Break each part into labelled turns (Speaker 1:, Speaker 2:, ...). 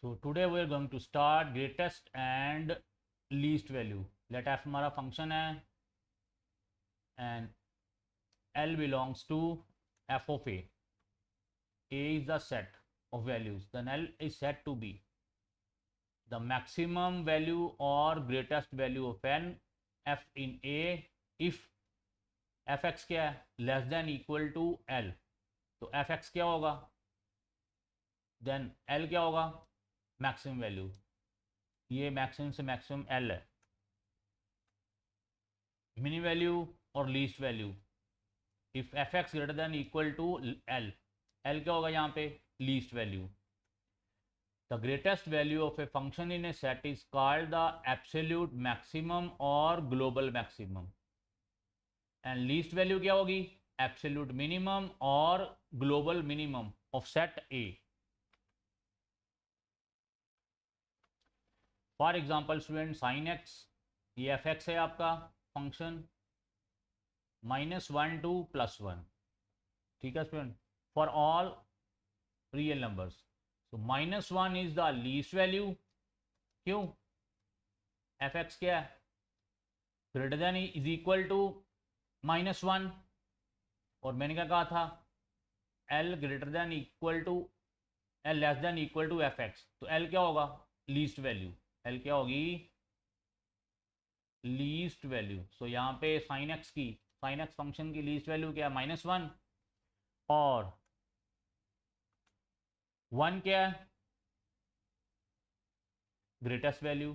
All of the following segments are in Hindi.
Speaker 1: so today we are going to start greatest and least value let f हमारा फंक्शन है and L belongs to f of A A is the set of values then L is set to be the maximum value और greatest value of an f in A if f x क्या है less than equal to L तो एफ एक्स क्या होगा देन एल क्या होगा मैक्सिमम वैल्यू ये मैक्सिमम से मैक्सिमम एल है मिनी वैल्यू और least value if f x greater than equal to L L क्या होगा यहाँ पे least value the greatest value of a function in a set is called the absolute maximum और global maximum and least value क्या होगी एब्सोल्यूट मिनिमम और global minimum of set A for example student sine x ये एफ एक्स है आपका function minus one to plus one ठीक है student for all real numbers तो minus one is the least value क्यों एफ एक्स क्या है greater than is equal to minus one और मैंने क्या कहा था L greater than equal to L less than equal to f x तो एल क्या होगा लीस्ट वैल्यू एल क्या होगी लीस्ट वैल्यू सो यहाँ पे साइन एक्स की साइन एक्स फंक्शन की लीस्ट वैल्यू क्या है माइनस वन और वन क्या है ग्रेटेस्ट वैल्यू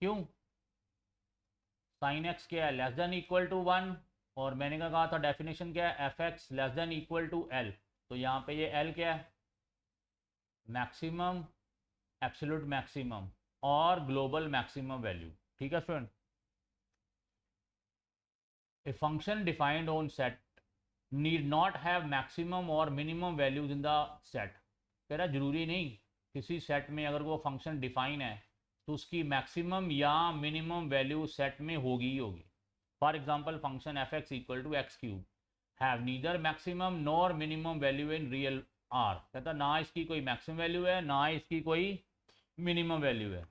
Speaker 1: क्यों साइन एक्स क्या है less than equal to one और मैंने क्या कहा था डेफिनेशन क्या है f x less than equal to L तो यहाँ पे ये एल क्या है मैक्सिमम एब्सोल्यूट मैक्सिमम और ग्लोबल मैक्सिमम वैल्यू ठीक है student a function defined on set need not have maximum और minimum values in the set कह रहा जरूरी नहीं किसी सेट में अगर वो फंक्शन डिफाइन है तो उसकी मैक्सिमम या मिनिमम वैल्यू सेट में होगी ही होगी for example function f x equal to x cube have neither maximum nor minimum value in real R कहता ना इसकी कोई मैक्सिमम वैल्यू है ना इसकी कोई मिनिमम वैल्यू है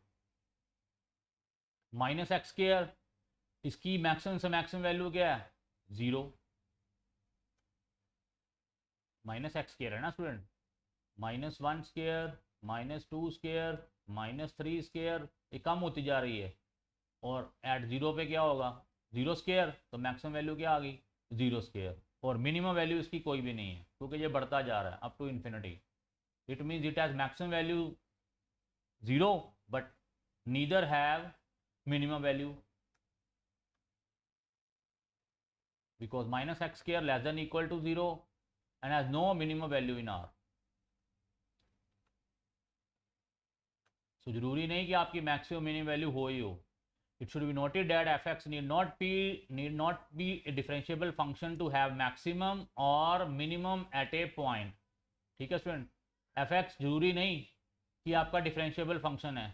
Speaker 1: माइनस एक्स केयर इसकी मैक्सिमम से मैक्सिमम वैल्यू क्या है जीरो माइनस एक्स केयर है ना student minus one square minus two square minus three square ये कम होती जा रही है और एट ज़ीरो पे क्या होगा ज़ीरो स्केयर तो मैक्सिमम वैल्यू क्या आ गई ज़ीरो स्केयर और मिनिमम वैल्यू इसकी कोई भी नहीं है क्योंकि ये बढ़ता जा रहा है up to infinity it means it has maximum value zero but neither have minimum value because minus x square less than equal to zero and has no minimum value in R so जरूरी नहीं कि आपकी मैक्सिमम मिनिमम वैल्यू हो ही हो it should be noted that f x need not be need not be a differentiable function to have maximum और मिनिमम एट ए पॉइंट ठीक है स्टूडेंट एफ एक्स जरूरी नहीं कि आपका डिफरेंशियबल फंक्शन है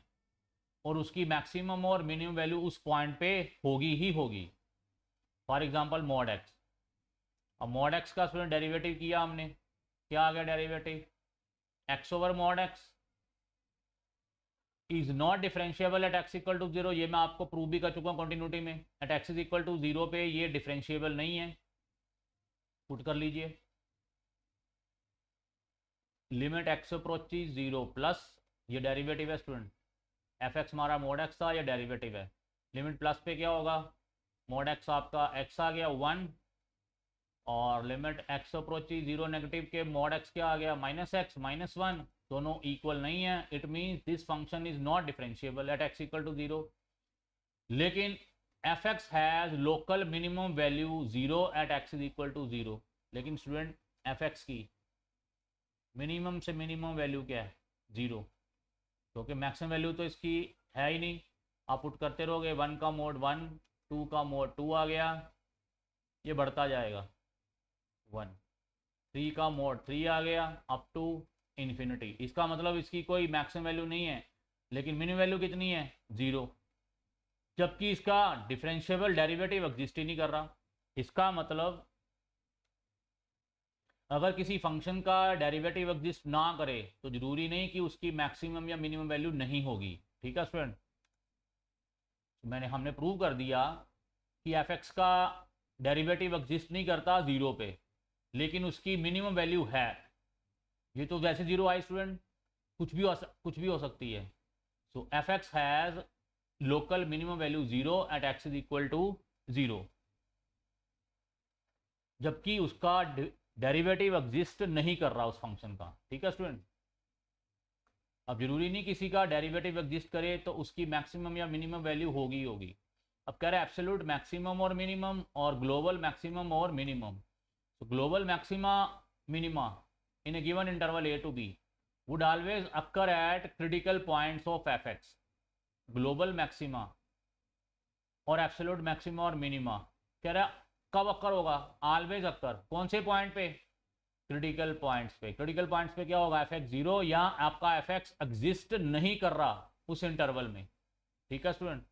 Speaker 1: और उसकी मैक्सिमम और मिनिमम वैल्यू उस पॉइंट पे होगी ही होगी फॉर एग्जाम्पल मॉड एक्स अब मॉड एक्स का स्टूडेंट डेरिवेटिव किया हमने क्या आ गया derivative x over mod x is not differentiable at x equal to zero ये मैं आपको प्रूव भी कर चुका हूँ कंटिन्यूटी में at x is equal to zero पे ये डिफरेंशिएबल नहीं है पुट कर लीजिए limit x approach zero plus ये डेरिवेटिव है स्टूडेंट एफ एक्स हमारा मोड एक्स था या डेरिवेटिव है लिमिट प्लस पे क्या होगा मोड एक्स आपका एक्स आ गया वन और limit x approach zero negative के मोड एक्स क्या आ गया माइनस एक्स माइनस वन दोनों इक्वल नहीं है it means this function is not differentiable at x equal to zero लेकिन f x has local minimum value zero at x is equal to zero लेकिन स्टूडेंट एफ एक्स की मिनिमम से मिनिमम वैल्यू क्या है जीरो क्योंकि मैक्सिमम वैल्यू तो इसकी है ही नहीं आप पुट करते रहोगे वन का मोड वन टू का मोड टू आ गया ये बढ़ता जाएगा वन थ्री का मोड थ्री आ गया अप टू इन्फिनिटी इसका मतलब इसकी कोई मैक्सिमम वैल्यू नहीं है लेकिन मिनिमम वैल्यू कितनी है ज़ीरो जबकि इसका डिफ्रेंशियबल डेरिवेटिव एग्जिस्ट ही नहीं कर रहा इसका मतलब अगर किसी फंक्शन का डेरिवेटिव एग्जिस्ट ना करे तो जरूरी नहीं कि उसकी मैक्सिमम या मिनिमम वैल्यू नहीं होगी ठीक है स्टूडेंट तो मैंने हमने प्रूव कर दिया कि एफ एक्स का डेरिवेटिव एग्जिस्ट नहीं करता ज़ीरो पे लेकिन उसकी मिनिमम वैल्यू है ये तो वैसे ज़ीरो आई स्टूडेंट कुछ भी हो कुछ भी हो सकती है so f x has local minimum value zero at x is equal to zero जबकि उसका डेरिवेटिव एग्जिस्ट नहीं कर रहा उस फंक्शन का ठीक है स्टूडेंट अब जरूरी नहीं किसी का डेरिवेटिव एग्जिस्ट करे तो उसकी मैक्सिमम या मिनिमम वैल्यू होगी होगी अब कह रहे एब्सोल्यूट मैक्सिमम और मिनिमम और ग्लोबल मैक्सिमम और minimum so global maxima minima in a given interval a to b would always occur at critical points of fx global maxima और एब्सोल्यूट मैक्सिमा और मिनिमा कह रहा कब अक्कर होगा ऑलवेज अक्कर कौन से पॉइंट पे क्रिटिकल पॉइंट्स पे क्रिटिकल पॉइंट्स पे क्या होगा एफ एक्स जीरो या आपका एफ एक्स एग्जिस्ट नहीं कर रहा उस इंटरवल में ठीक है student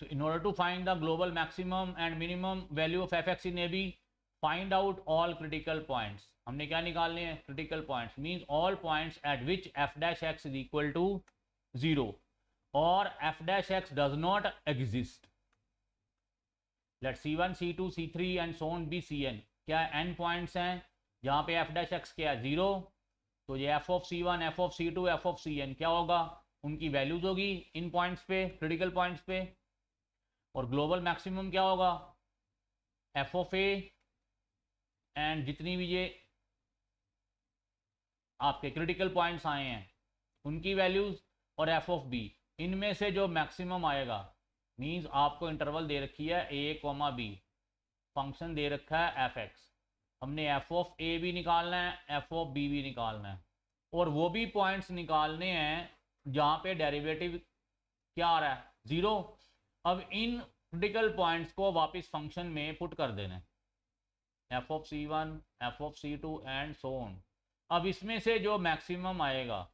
Speaker 1: so to find the global maximum and minimum value of f x in A B find out all critical points हमने क्या निकालने हैं critical points means all points at which f dash x is equal to zero और f dash x does not exist let c one c two c three and so on be c n क्या एन पॉइंट्स हैं यहाँ पे एफ डैश एक्स क्या है ज़ीरो तो ये f of c one f of c two f of c n क्या होगा उनकी वैल्यूज होगी इन पॉइंट्स पे क्रिटिकल पॉइंट्स पे और ग्लोबल मैक्सिमम क्या होगा एफ ऑफ ए एंड जितनी भी ये आपके क्रिटिकल पॉइंट्स आए हैं उनकी वैल्यूज और एफ ऑफ बी इनमें से जो मैक्सिमम आएगा मीन्स आपको इंटरवल दे रखी है ए कोमा बी फंक्शन दे रखा है एफ एक्स हमने एफ ऑफ ए भी निकालना है एफ ऑफ बी भी निकालना है और वो भी पॉइंट्स निकालने हैं जहाँ पे डेरिवेटिव क्या आ रहा है ज़ीरो अब इन क्रिटिकल पॉइंट्स को वापस फंक्शन में पुट कर देना है f of c one f of c two and so on अब इसमें से जो मैक्सिमम आएगा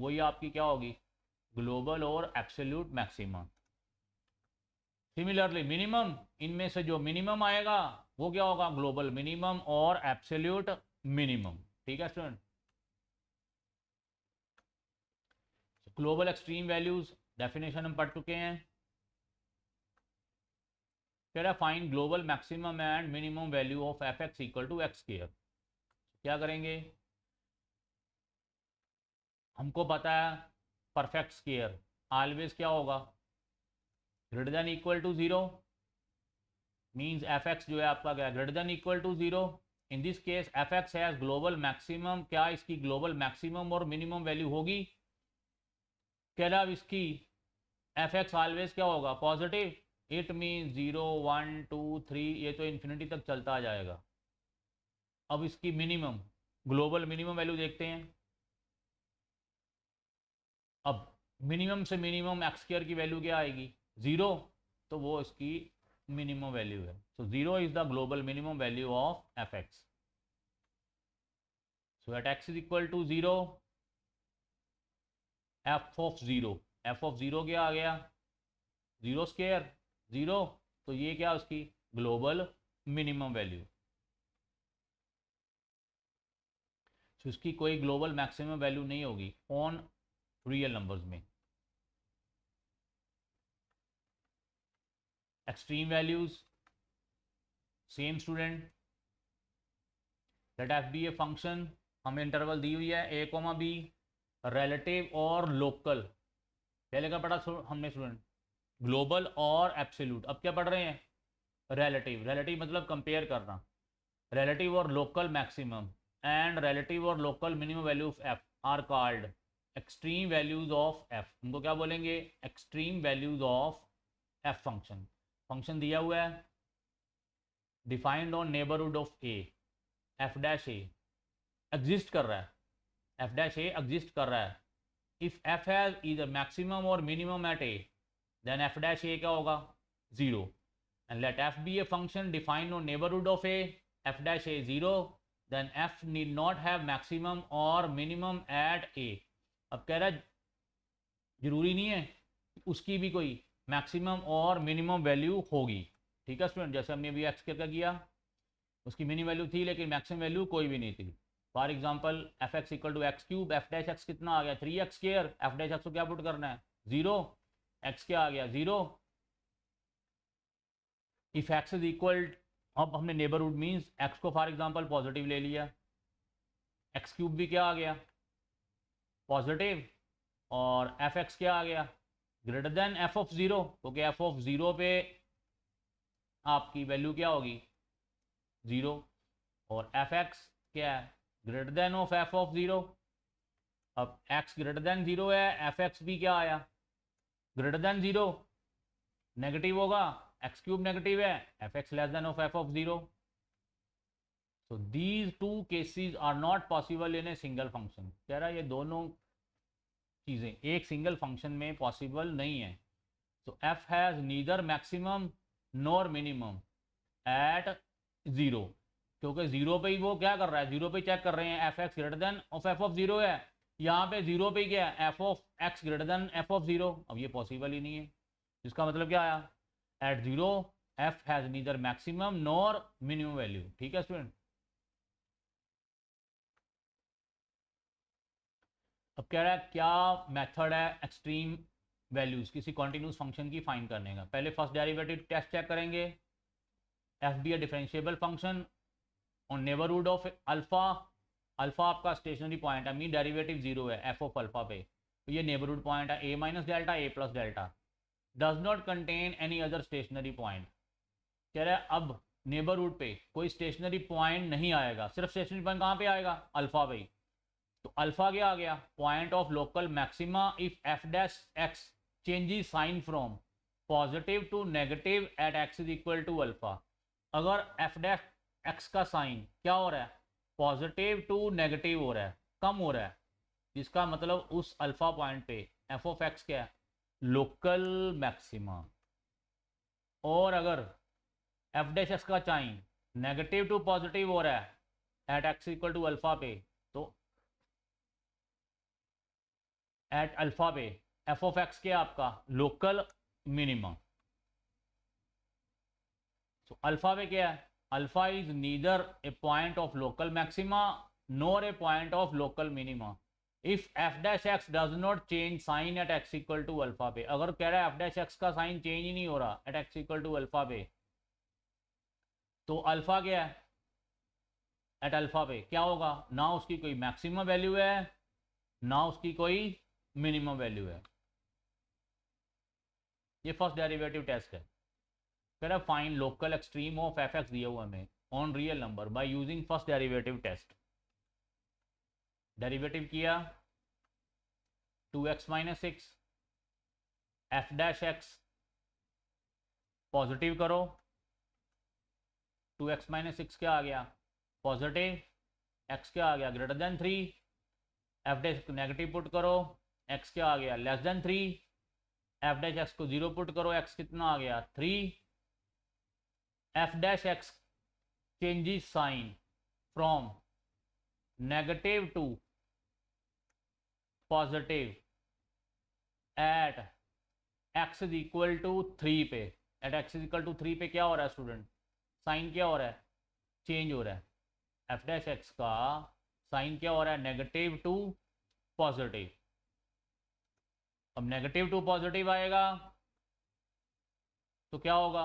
Speaker 1: वही आपकी क्या होगी ग्लोबल और एब्सोल्यूट मैक्सिमम सिमिलरली मिनिमम इनमें से जो मिनिमम आएगा वो क्या होगा ग्लोबल मिनिमम और एब्सोल्यूट मिनिमम ठीक है student global extreme values definition हम पढ़ चुके हैं फिर find global maximum and minimum value of f x equal to x square क्या करेंगे हमको पता है परफेक्ट स्केयर ऑलवेज क्या होगा greater than equal to zero means f x जो है आपका क्या greater than equal to zero in this case f x है ग्लोबल मैक्सिमम क्या इसकी ग्लोबल मैक्सिमम और मिनिमम वैल्यू होगी क्या अब इसकी एफ एक्स ऑलवेज क्या होगा positive it mean zero one two three ये तो इन्फिनिटी तक चलता आ जाएगा अब इसकी मिनिमम ग्लोबल मिनिमम वैल्यू देखते हैं अब मिनिमम से मिनिमम एक्सकेयर की वैल्यू क्या आएगी ज़ीरो तो वो इसकी मिनिमम वैल्यू है so zero is the global minimum value of f x so at x is equal to zero f of zero f of zero क्या आ गया जीरो स्केयर जीरो तो ये क्या उसकी ग्लोबल मिनिमम वैल्यू तो इसकी कोई ग्लोबल मैक्सिमम वैल्यू नहीं होगी ऑन रियल नंबर्स में extreme values same student let f be a function हमें इंटरवल दी हुई है ए कोमा बी रेलेटिव और लोकल पहले क्या पढ़ा हमने स्टूडेंट ग्लोबल और एप्सोल्यूट अब क्या पढ़ रहे हैं रेलेटिव रेलेटिव मतलब कंपेयर करना रेलेटिव और लोकल मैक्सिमम एंड रेलेटिव और local minimum value of f are called extreme values of f उनको क्या बोलेंगे extreme values of f function function दिया हुआ है defined on neighbourhood of A f dash A exist कर रहा है एफ डैश ए एग्जिस्ट कर रहा है if f has is a maximum और minimum at A then f dash A क्या होगा zero and let f be a function defined on neighbourhood of A f dash A zero then f need not have maximum और मिनिमम एट ए अब कह रहा है ज़रूरी नहीं है उसकी भी कोई मैक्सिमम और मिनिमम वैल्यू होगी ठीक है स्टूडेंट जैसे हमने अभी एक्स करके किया उसकी मिनी वैल्यू थी लेकिन मैक्सिमम वैल्यू कोई भी नहीं थी for example f x equal to x cube f dash x कितना आ गया three x square f dash x को क्या पुट करना है जीरो एक्स क्या आ गया zero if x is equal अब हमने नेबरहुड मीन्स एक्स को फॉर एग्जाम्पल पॉजिटिव ले लिया एक्स क्यूब भी क्या आ गया पॉजिटिव और एफ एक्स क्या आ गया greater than f of zero क्योंकि एफ ऑफ ज़ीरो पे आपकी वैल्यू क्या होगी ज़ीरो और एफ एक्स क्या है greater than of f of zero अब एक्स ग्रेटर देन ज़ीरो है एफ एक्स भी क्या आया ग्रेटर देन ज़ीरो नेगेटिव होगा एक्स क्यूब नेगेटिव है f x less than of f of zero so these two cases are not possible in a single function कह रहा है ये दोनों चीज़ें एक सिंगल फंक्शन में पॉसिबल नहीं है तो f has neither maximum nor minimum at zero क्योंकि ज़ीरो पे ही वो क्या कर रहा है ज़ीरो पे चेक कर रहे हैं f x greater than of f of zero है यहाँ पे ज़ीरो पे क्या है f of x greater than f of zero अब ये पॉसिबल ही नहीं है इसका मतलब क्या आया at zero f has neither maximum nor minimum value ठीक है स्टूडेंट अब कह रहा है क्या मेथड है एक्सट्रीम वैल्यूज किसी कॉन्टिन्यूस फंक्शन की फाइंड करने का पहले फर्स्ट डेरिवेटिव टेस्ट चेक करेंगे f be a differentiable function और नेबरवुड ऑफ अल्फा अल्फा आपका स्टेशनरी पॉइंट है मीन डेरिवेटिव जीरो है एफ ऑफ अल्फा पे तो ये नेबरहुड पॉइंट है a minus delta a plus delta does not contain any other stationary point कह रहा है अब नेबरवुड पे कोई स्टेशनरी पॉइंट नहीं आएगा सिर्फ स्टेशनरी पॉइंट कहाँ पे आएगा अल्फा पे तो अल्फा क्या आ गया point of local maxima if f dash x changes sign from positive to negative at x is equal to alpha अगर एफ डैश एक्स का साइन क्या हो रहा है पॉजिटिव टू नेगेटिव हो रहा है कम हो रहा है जिसका मतलब उस अल्फा पॉइंट पे एफ ऑफ एक्स क्या है लोकल मैक्सिमा और अगर एफ डैश एक्स का साइन नेगेटिव टू पॉजिटिव हो रहा है at x equal to alpha पे एट अल्फा पे एफ ऑफ एक्स क्या आपका लोकल मिनिमम तो अल्फा पे क्या है alpha is neither a point of local maxima nor a point of local minima if f dash x does not change sign eight x equal to alpha पे अगर कह रहा है एफ डैश एक्स का साइन चेंज ही नहीं हो रहा at x equal to alpha पे तो अल्फा क्या है एट अल्फा पे क्या होगा ना उसकी कोई मैक्सिमम वैल्यू है ना उसकी कोई मिनिमम वैल्यू है ये फर्स्ट डेरिवेटिव टेस्ट है कह रहा find local extreme of f x दिया हुआ हमें on real number by using first derivative test derivative किया two x minus six f dash x positive करो टू एक्स माइनस सिक्स क्या आ गया पॉजिटिव एक्स क्या आ गया greater than three f dash negative put करो एक्स क्या आ गया less than three f dash x को जीरो पुट करो एक्स कितना आ गया three f dash x changes sign from negative to positive at x is equal to three पे at x is equal to three पे क्या हो रहा है स्टूडेंट साइन क्या हो रहा है चेंज हो रहा है एफ डैश एक्स का साइन क्या हो रहा है नेगेटिव टू पॉजिटिव अब नेगेटिव टू पॉजिटिव आएगा तो क्या होगा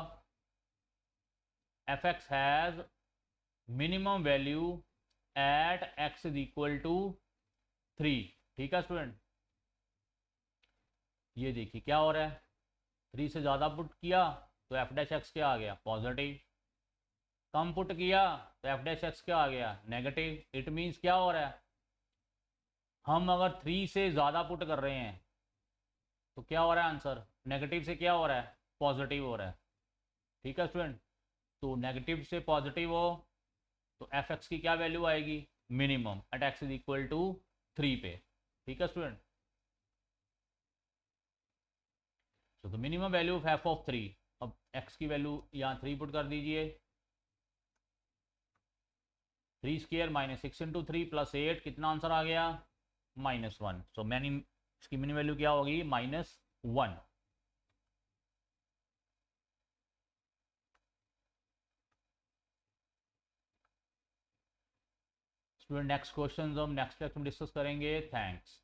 Speaker 1: f x has minimum value at x is equal to three ठीक है स्टूडेंट ये देखिए क्या हो रहा है थ्री से ज़्यादा पुट किया तो एफ डैश एक्स क्या आ गया पॉजिटिव कम पुट किया तो एफ डैश एक्स क्या आ गया नेगेटिव इट मीन्स क्या हो रहा है हम अगर थ्री से ज़्यादा पुट कर रहे हैं तो क्या हो रहा है आंसर नेगेटिव से क्या हो रहा है पॉजिटिव हो रहा है ठीक है स्टूडेंट तो नेगेटिव से पॉजिटिव हो तो एफ एक्स की क्या वैल्यू आएगी minimum at x is equal to three पे ठीक है student so the minimum value of f of three अब एक्स की वैल्यू यहाँ थ्री पुट कर दीजिए three square minus six into three plus eight कितना आंसर आ गया माइनस वन सो मैनी इसकी मिनिमम वैल्यू क्या होगी minus one student next question हम नेक्स्ट लेक्चर में डिस्कस करेंगे थैंक्स